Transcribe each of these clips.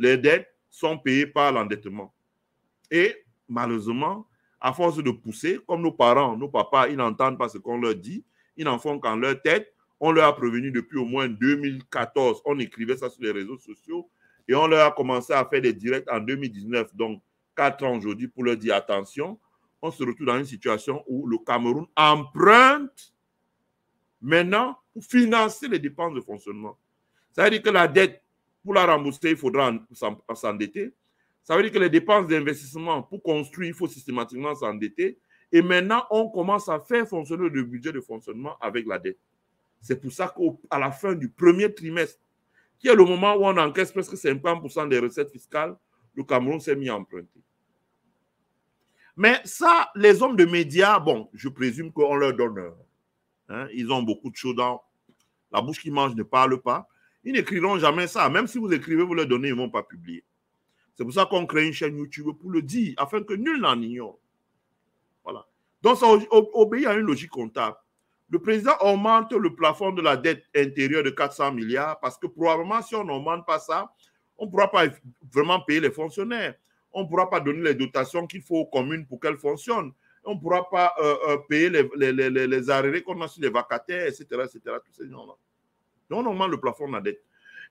les dettes sont payées par l'endettement. Et malheureusement, à force de pousser, comme nos parents, nos papas, ils n'entendent pas ce qu'on leur dit, ils n'en font qu'en leur tête. On leur a prévenu depuis au moins 2014, on écrivait ça sur les réseaux sociaux et on leur a commencé à faire des directs en 2019, donc quatre ans aujourd'hui, pour leur dire attention. On se retrouve dans une situation où le Cameroun emprunte maintenant pour financer les dépenses de fonctionnement. Ça veut dire que la dette pour la rembourser, il faudra s'endetter. Ça veut dire que les dépenses d'investissement pour construire, il faut systématiquement s'endetter. Et maintenant, on commence à faire fonctionner le budget de fonctionnement avec la dette. C'est pour ça qu'à la fin du premier trimestre, qui est le moment où on encaisse presque 50% des recettes fiscales, le Cameroun s'est mis à emprunter. Mais ça, les hommes de médias, bon, je présume qu'on leur donne. Hein, ils ont beaucoup de choses dans la bouche qui mange ne parle pas. Ils n'écriront jamais ça. Même si vous écrivez, vous leur donnez, ils ne vont pas publier. C'est pour ça qu'on crée une chaîne YouTube pour le dire, afin que nul n'en ignore. Voilà. Donc, ça obéit à une logique comptable. Le président augmente le plafond de la dette intérieure de 400 milliards parce que probablement, si on n'augmente pas ça, on ne pourra pas vraiment payer les fonctionnaires. On ne pourra pas donner les dotations qu'il faut aux communes pour qu'elles fonctionnent. On ne pourra pas euh, euh, payer les, arrêts les, les qu'on a sur les vacataires, etc., etc., tous ces gens-là on augmente le plafond de la dette.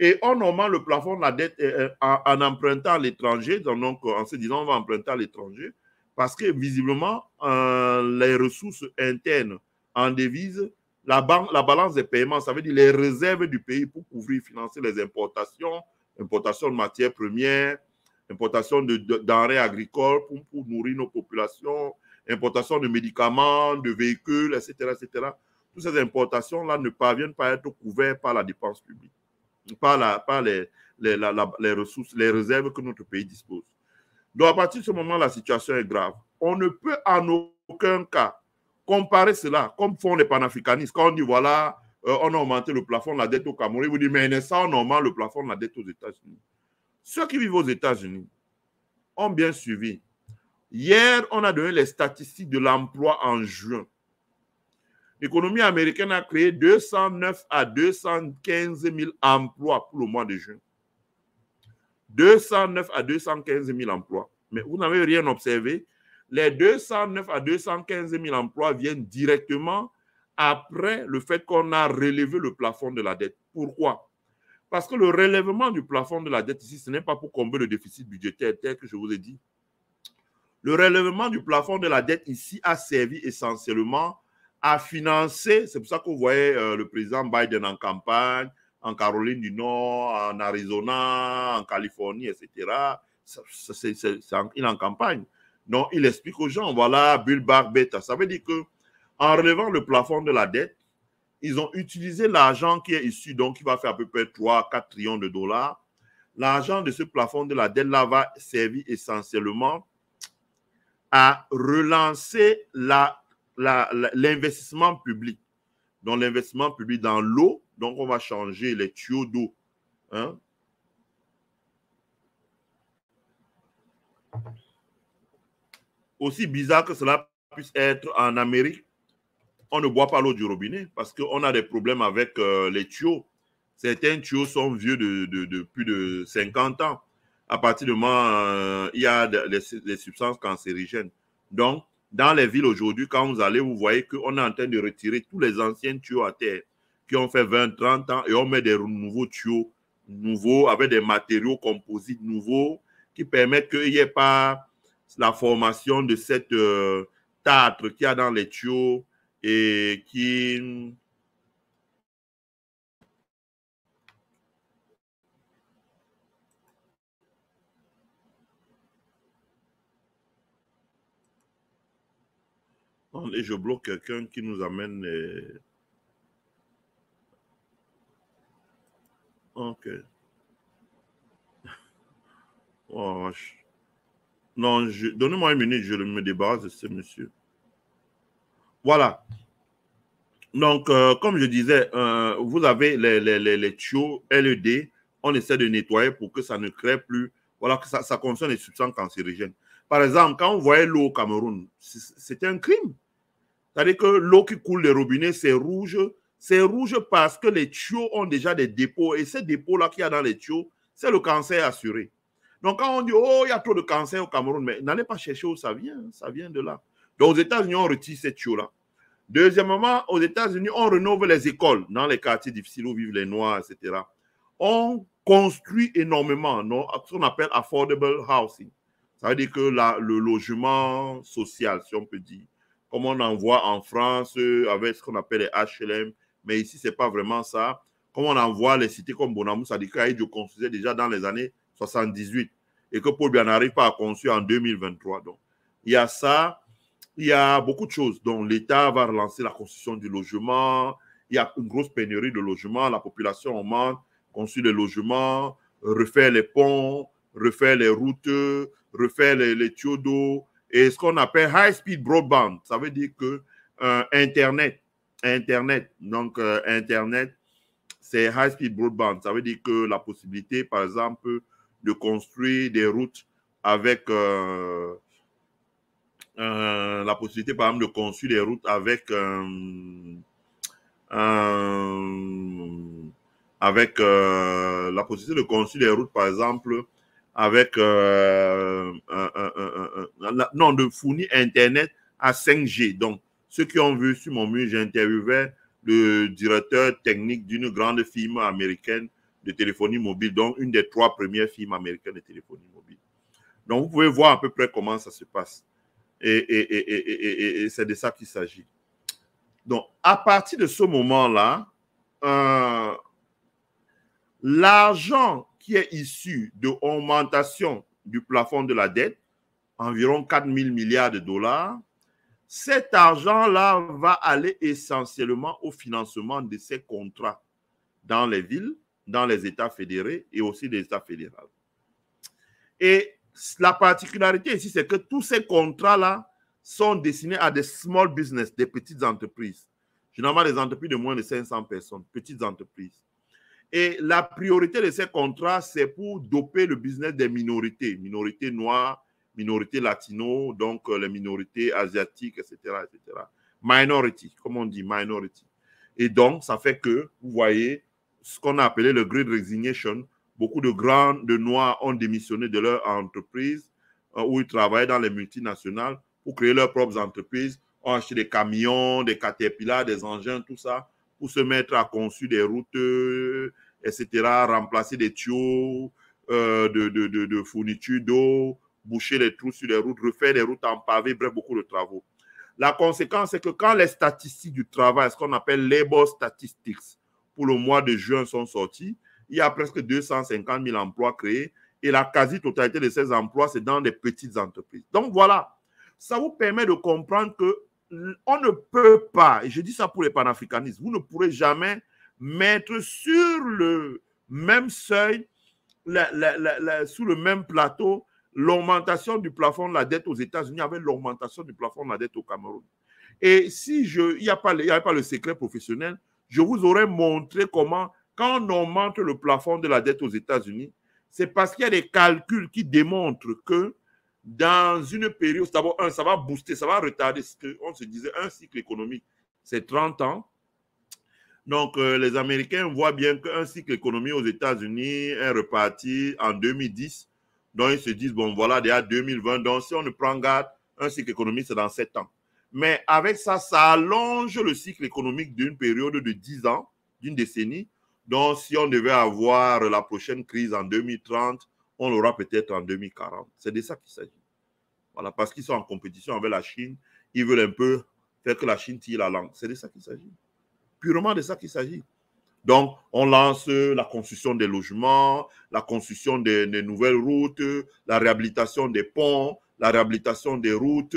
Et on augmente le plafond de la dette euh, euh, en, empruntant à l'étranger, donc euh, en se disant on va emprunter à l'étranger, parce que visiblement, les ressources internes en devise, la, balance des paiements, ça veut dire les réserves du pays pour couvrir, financer les importations, importations de matières premières, importations de, denrées agricoles pour, nourrir nos populations, importations de médicaments, de véhicules, etc., etc toutes ces importations-là ne parviennent pas à être couvertes par la dépense publique, par, les, ressources, les réserves que notre pays dispose. Donc, à partir de ce moment, la situation est grave. On ne peut en aucun cas comparer cela, comme font les panafricanistes. Quand on dit, voilà, euh, on a augmenté le plafond de la dette au Cameroun, vous dites mais ça, on augmente le plafond de la dette aux États-Unis. Ceux qui vivent aux États-Unis ont bien suivi. Hier, on a donné les statistiques de l'emploi en juin l'économie américaine a créé 209 à 215 000 emplois pour le mois de juin. 209 à 215 000 emplois. Mais vous n'avez rien observé. Les 209 à 215 000 emplois viennent directement après le fait qu'on a relevé le plafond de la dette. Pourquoi Parce que le relèvement du plafond de la dette ici, ce n'est pas pour combler le déficit budgétaire tel que je vous ai dit. Le relèvement du plafond de la dette ici a servi essentiellement à financer, c'est pour ça qu'on voyait euh, le président Biden en campagne, en Caroline du Nord, en Arizona, en Californie, etc. il en campagne. Donc, il explique aux gens, voilà, bulle, bar, bêta. Ça veut dire que en relevant le plafond de la dette, ils ont utilisé l'argent qui est issu, donc qui va faire à peu près 3, 4 trillions de dollars. L'argent de ce plafond de la dette-là va servir essentiellement à relancer la l'investissement public. Dans l'investissement public dans l'eau, donc on va changer les tuyaux d'eau. Hein. Aussi bizarre que cela puisse être en Amérique, on ne boit pas l'eau du robinet parce qu'on a des problèmes avec euh, les tuyaux. Certains tuyaux sont vieux de, de, plus de 50 ans. À partir du moment euh, il y a des, des substances cancérigènes. Donc, dans les villes aujourd'hui, quand vous allez, vous voyez qu'on est en train de retirer tous les anciens tuyaux à terre qui ont fait 20, 30 ans et on met des nouveaux tuyaux, nouveaux, avec des matériaux composites nouveaux qui permettent qu'il n'y ait pas la formation de cette euh, tâtre qu'il y a dans les tuyaux et qui et je bloque quelqu'un qui nous amène. Ok. Oh, non, donnez-moi une minute, je me débarrasse de ce monsieur. Voilà. Donc, euh, comme je disais, euh, vous avez les, les, les, tuyaux LED. On essaie de nettoyer pour que ça ne crée plus. Voilà, que ça, ça concerne les substances cancérigènes. Par exemple, quand on voyait l'eau au Cameroun, c'était un crime. C'est-à-dire que l'eau qui coule des robinets, c'est rouge. C'est rouge parce que les tuyaux ont déjà des dépôts. Et ces dépôts-là qu'il y a dans les tuyaux, c'est le cancer assuré. Donc, quand on dit, oh, il y a trop de cancer au Cameroun, mais n'allez pas chercher où ça vient. Hein. Ça vient de là. Donc, aux États-Unis, on retire ces tuyaux-là. Deuxièmement, aux États-Unis, on rénove les écoles dans les quartiers difficiles où vivent les Noirs, etc. On construit énormément, non, ce qu'on appelle affordable housing. Ça veut dire que le logement social, si on peut dire comme on en voit en France avec ce qu'on appelle les HLM, mais ici, ce n'est pas vraiment ça. Comme on en voit les cités comme Bonamou, dit et construisait déjà dans les années 78 et que Paul bien n'arrive pas à construire en 2023. Donc, il y a ça, il y a beaucoup de choses. Donc, l'État va relancer la construction du logement, il y a une grosse pénurie de logements, la population augmente, construit construire des logements, refaire les ponts, refaire les routes, refaire les, les tuyaux d'eau, et ce qu'on appelle high speed broadband. Ça veut dire que euh, Internet, Internet, donc euh, Internet, c'est high speed broadband. Ça veut dire que la possibilité, par exemple, de construire des routes avec euh, la possibilité, par exemple, de construire des routes avec avec la possibilité de construire des routes, par exemple, avec euh, non, de fournir Internet à 5G. Donc, ceux qui ont vu sur mon mur, j'interviewais le directeur technique d'une grande firme américaine de téléphonie mobile, donc une des trois premières firmes américaines de téléphonie mobile. Donc, vous pouvez voir à peu près comment ça se passe. Et, c'est de ça qu'il s'agit. Donc, à partir de ce moment-là, euh, l'argent qui est issu de augmentation du plafond de la dette, environ 4 000 milliards de dollars, cet argent-là va aller essentiellement au financement de ces contrats dans les villes, dans les États fédérés et aussi des États fédéraux. Et la particularité ici, c'est que tous ces contrats-là sont destinés à des small business, des petites entreprises. Généralement, des entreprises de moins de 500 personnes, petites entreprises. Et la priorité de ces contrats, c'est pour doper le business des minorités, minorités noires, minorités latino, donc euh, les minorités asiatiques, etc., etc. Minority, comme on dit, minority. Et donc, ça fait que, vous voyez, ce qu'on a appelé le grid Resignation, beaucoup de grands, de noirs ont démissionné de leur entreprise euh, où ils travaillaient dans les multinationales pour créer leurs propres entreprises, ont acheté des camions, des caterpillars, des engins, tout ça, pour se mettre à conçu des routes, etc., remplacer des tuyaux euh, de, de, fourniture d'eau, boucher les trous sur les routes, refaire les routes en pavé, bref, beaucoup de travaux. La conséquence, c'est que quand les statistiques du travail, ce qu'on appelle labor statistics, pour le mois de juin sont sorties, il y a presque 250 000 emplois créés et la quasi-totalité de ces emplois, c'est dans des petites entreprises. Donc voilà, ça vous permet de comprendre que on ne peut pas, et je dis ça pour les panafricanistes, vous ne pourrez jamais mettre sur le même seuil, sous le même plateau, l'augmentation du plafond de la dette aux États-Unis avec l'augmentation du plafond de la dette au Cameroun. Et si je, il n'y avait pas le secret professionnel, je vous aurais montré comment, quand on augmente le plafond de la dette aux États-Unis, c'est parce qu'il y a des calculs qui démontrent que dans une période, d'abord, un, ça va booster, ça va retarder on se disait, un cycle économique, c'est 30 ans. Donc, euh, les Américains voient bien qu'un cycle économique aux États-Unis est reparti en 2010. Donc, ils se disent, bon, voilà, déjà 2020. Donc, si on ne prend garde, un cycle économique, c'est dans sept ans. Mais avec ça, ça allonge le cycle économique d'une période de 10 ans, d'une décennie. Donc, si on devait avoir la prochaine crise en 2030, on l'aura peut-être en 2040. C'est de ça qu'il s'agit. Voilà, parce qu'ils sont en compétition avec la Chine. Ils veulent un peu faire que la Chine tire la langue. C'est de ça qu'il s'agit purement de ça qu'il s'agit. Donc, on lance la construction des logements, la construction des, nouvelles routes, la réhabilitation des ponts, la réhabilitation des routes,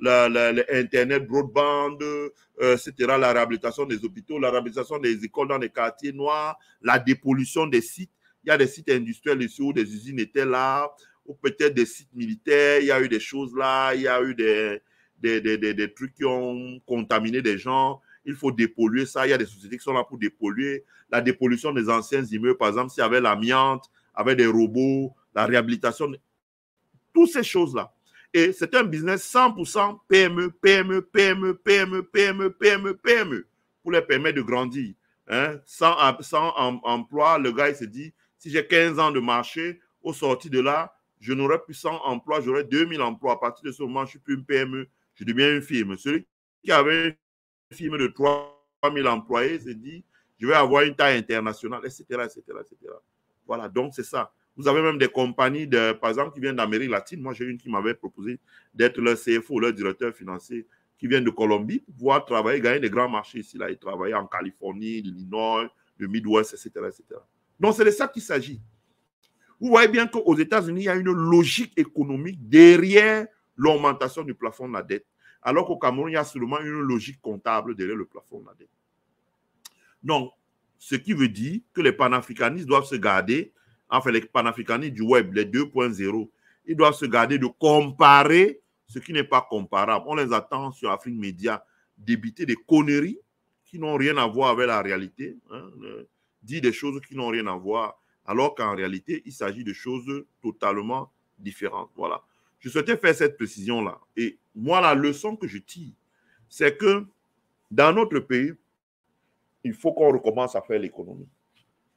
l'Internet broadband, euh, etc., la réhabilitation des hôpitaux, la réhabilitation des écoles dans les quartiers noirs, la dépollution des sites. Il y a des sites industriels ici où des usines étaient là, ou peut-être des sites militaires, il y a eu des choses là, il y a eu des, des, des, des trucs qui ont contaminé des gens il faut dépolluer ça. Il y a des sociétés qui sont là pour dépolluer. La dépollution des anciens immeubles, par exemple, s'il y avait l'amiante, avec des robots, la réhabilitation, toutes ces choses-là. Et c'est un business 100% PME, PME, PME, PME, PME, PME, PME, pour les permettre de grandir. Hein? Sans, sans emploi, le gars, il se dit, si j'ai 15 ans de marché, au sorti de là, je n'aurai plus 100 emplois, j'aurai 2000 emplois. À partir de ce moment, je ne suis plus une PME, je deviens une firme. Celui qui avait firme de 3000 employés se dit, je vais avoir une taille internationale, etc., etc., etc. Voilà, donc c'est ça. Vous avez même des compagnies, par exemple, qui viennent d'Amérique latine. Moi, j'ai une qui m'avait proposé d'être leur CFO, leur directeur financier, qui vient de Colombie, pour pouvoir travailler, gagner des grands marchés ici. Là, et travailler en Californie, l'Illinois, le Midwest, etc. etc. Donc, c'est de ça qu'il s'agit. Vous voyez bien qu'aux États-Unis, il y a une logique économique derrière l'augmentation du plafond de la dette alors qu'au Cameroun, il y a seulement une logique comptable derrière le plafond de Donc, ce qui veut dire que les panafricanistes doivent se garder, enfin les panafricanistes du web, les 2.0, ils doivent se garder de comparer ce qui n'est pas comparable. On les attend sur Afrique Média débiter des conneries qui n'ont rien à voir avec la réalité, hein, euh, dire des choses qui n'ont rien à voir, alors qu'en réalité, il s'agit de choses totalement différentes. Voilà. Je souhaitais faire cette précision-là. Et moi, la leçon que je tire, c'est que dans notre pays, il faut qu'on recommence à faire l'économie.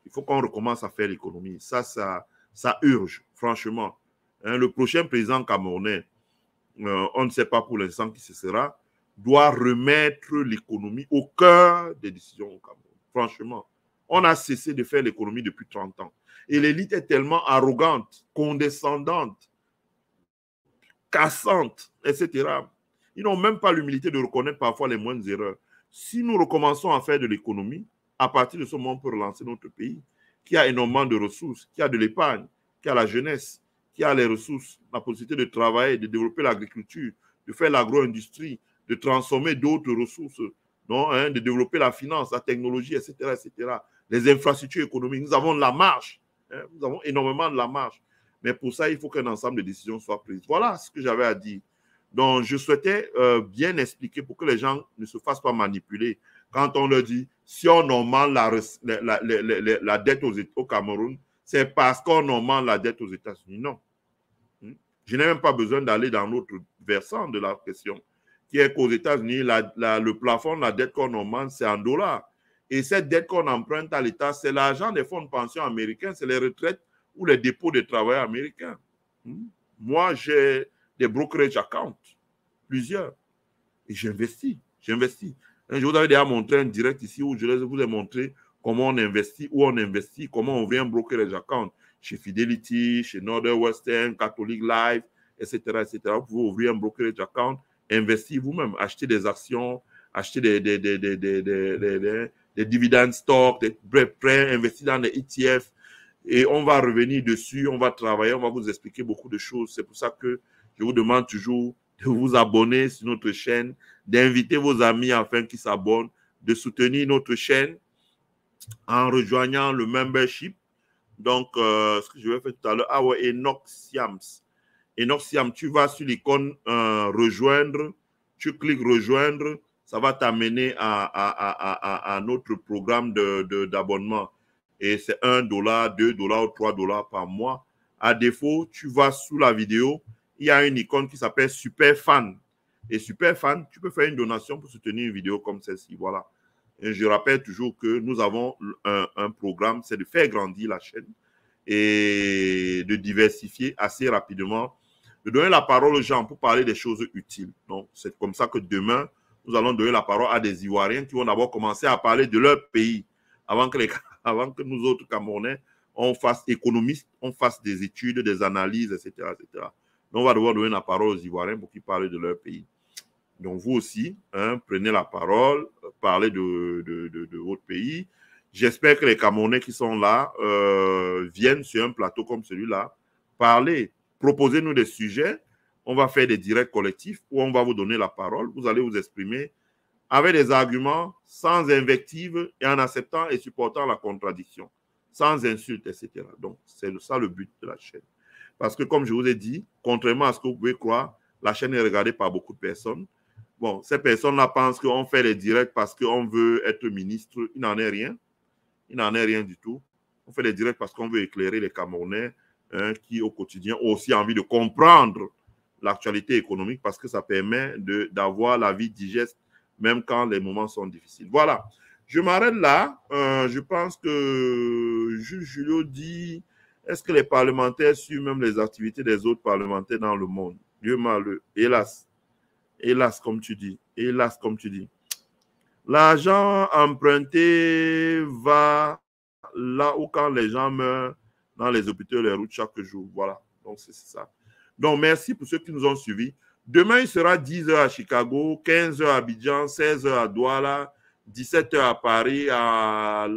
Il faut qu'on recommence à faire l'économie. Ça, ça, ça urge, franchement. Hein, le prochain président camerounais, euh, on ne sait pas pour l'instant qui ce sera, doit remettre l'économie au cœur des décisions au Cameroun. Franchement, on a cessé de faire l'économie depuis 30 ans. Et l'élite est tellement arrogante, condescendante, cassantes, etc. Ils n'ont même pas l'humilité de reconnaître parfois les moindres erreurs. Si nous recommençons à faire de l'économie, à partir de ce moment, on peut relancer notre pays, qui a énormément de ressources, qui a de l'épargne, qui a la jeunesse, qui a les ressources, la possibilité de travailler, de développer l'agriculture, de faire l'agro-industrie, de transformer d'autres ressources, non, hein, de développer la finance, la technologie, etc., etc. Les infrastructures économiques. Nous avons de la marge. Hein, nous avons énormément de la marge. Mais pour ça, il faut qu'un ensemble de décisions soit prises. Voilà ce que j'avais à dire. Donc, je souhaitais euh, bien expliquer pour que les gens ne se fassent pas manipuler. Quand on leur dit, si on augmente la, dette aux, au Cameroun, c'est parce qu'on augmente la dette aux États-Unis. Non. Hmm? Je n'ai même pas besoin d'aller dans l'autre versant de la question, qui est qu'aux États-Unis, le plafond de la dette qu'on augmente, c'est en dollars. Et cette dette qu'on emprunte à l'État, c'est l'argent des fonds de pension américains, c'est les retraites ou les dépôts de travail américains. Hmm? Moi, j'ai des brokerage accounts, plusieurs. Et j'investis, j'investis. Je vous avais déjà montré un direct ici où je vous ai montré comment on investit, où on investit, comment on vient un brokerage account chez Fidelity, chez Northern Western, Catholic Life, etc., etc. Vous ouvrez un brokerage account, investissez vous-même, achetez des actions, achetez des, des, des, des, des, des, dividend stocks, des prêts, investir dans les ETF, et on va revenir dessus, on va travailler, on va vous expliquer beaucoup de choses. C'est pour ça que je vous demande toujours de vous abonner sur notre chaîne, d'inviter vos amis afin qu'ils s'abonnent, de soutenir notre chaîne en rejoignant le membership. Donc, euh, ce que je vais faire tout à l'heure, ah ouais, Enoch Siams. tu vas sur l'icône euh, rejoindre, tu cliques rejoindre, ça va t'amener à, à, à, notre programme d'abonnement. De, et c'est 1 dollar, 2 dollars ou 3 dollars par mois. À défaut, tu vas sous la vidéo, il y a une icône qui s'appelle Super Fan. Et Super Fan, tu peux faire une donation pour soutenir une vidéo comme celle-ci. Voilà. Et je rappelle toujours que nous avons un, un programme, c'est de faire grandir la chaîne et de diversifier assez rapidement, de donner la parole aux gens pour parler des choses utiles. Donc, c'est comme ça que demain, nous allons donner la parole à des Ivoiriens qui vont d'abord commencer à parler de leur pays avant que les avant que nous autres Camerounais, on fasse économistes, on fasse des études, des analyses, etc. etc. Donc, on va devoir donner la parole aux Ivoiriens pour qu'ils parlent de leur pays. Donc, vous aussi, hein, prenez la parole, parlez de, votre pays. J'espère que les Camerounais qui sont là euh, viennent sur un plateau comme celui-là, parler, proposez-nous des sujets. On va faire des directs collectifs où on va vous donner la parole. Vous allez vous exprimer avec des arguments, sans invective et en acceptant et supportant la contradiction, sans insulte, etc. Donc, c'est ça le but de la chaîne. Parce que, comme je vous ai dit, contrairement à ce que vous pouvez croire, la chaîne est regardée par beaucoup de personnes. Bon, ces personnes-là pensent qu'on fait les directs parce qu'on veut être ministre. Il n'en est rien. Il n'en est rien du tout. On fait les directs parce qu'on veut éclairer les Camerounais hein, qui, au quotidien, ont aussi envie de comprendre l'actualité économique parce que ça permet d'avoir la vie digeste même quand les moments sont difficiles. Voilà. Je m'arrête là. Euh, je pense que Jules Julio dit est-ce que les parlementaires suivent même les activités des autres parlementaires dans le monde Dieu malheureux. Hélas. Hélas, comme tu dis. Hélas, comme tu dis. L'argent emprunté va là où quand les gens meurent dans les hôpitaux, les routes chaque jour. Voilà. Donc, c'est ça. Donc, merci pour ceux qui nous ont suivis. Demain, il sera 10h à Chicago, 15h à Abidjan, 16h à Douala, 17h à Paris, à,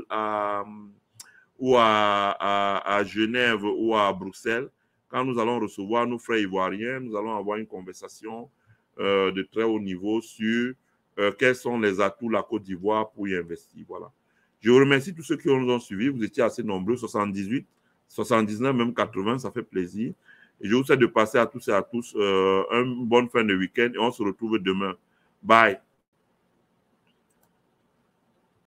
ou à, Genève ou à Bruxelles. Quand nous allons recevoir nos frères ivoiriens, nous allons avoir une conversation euh, de très haut niveau sur euh, quels sont les atouts de la Côte d'Ivoire pour y investir. Voilà. Je vous remercie tous ceux qui nous ont suivis. Vous étiez assez nombreux, 78, 79, même 80, ça fait plaisir je vous souhaite de passer à tous et à tous euh, une bonne fin de week-end et on se retrouve demain. Bye.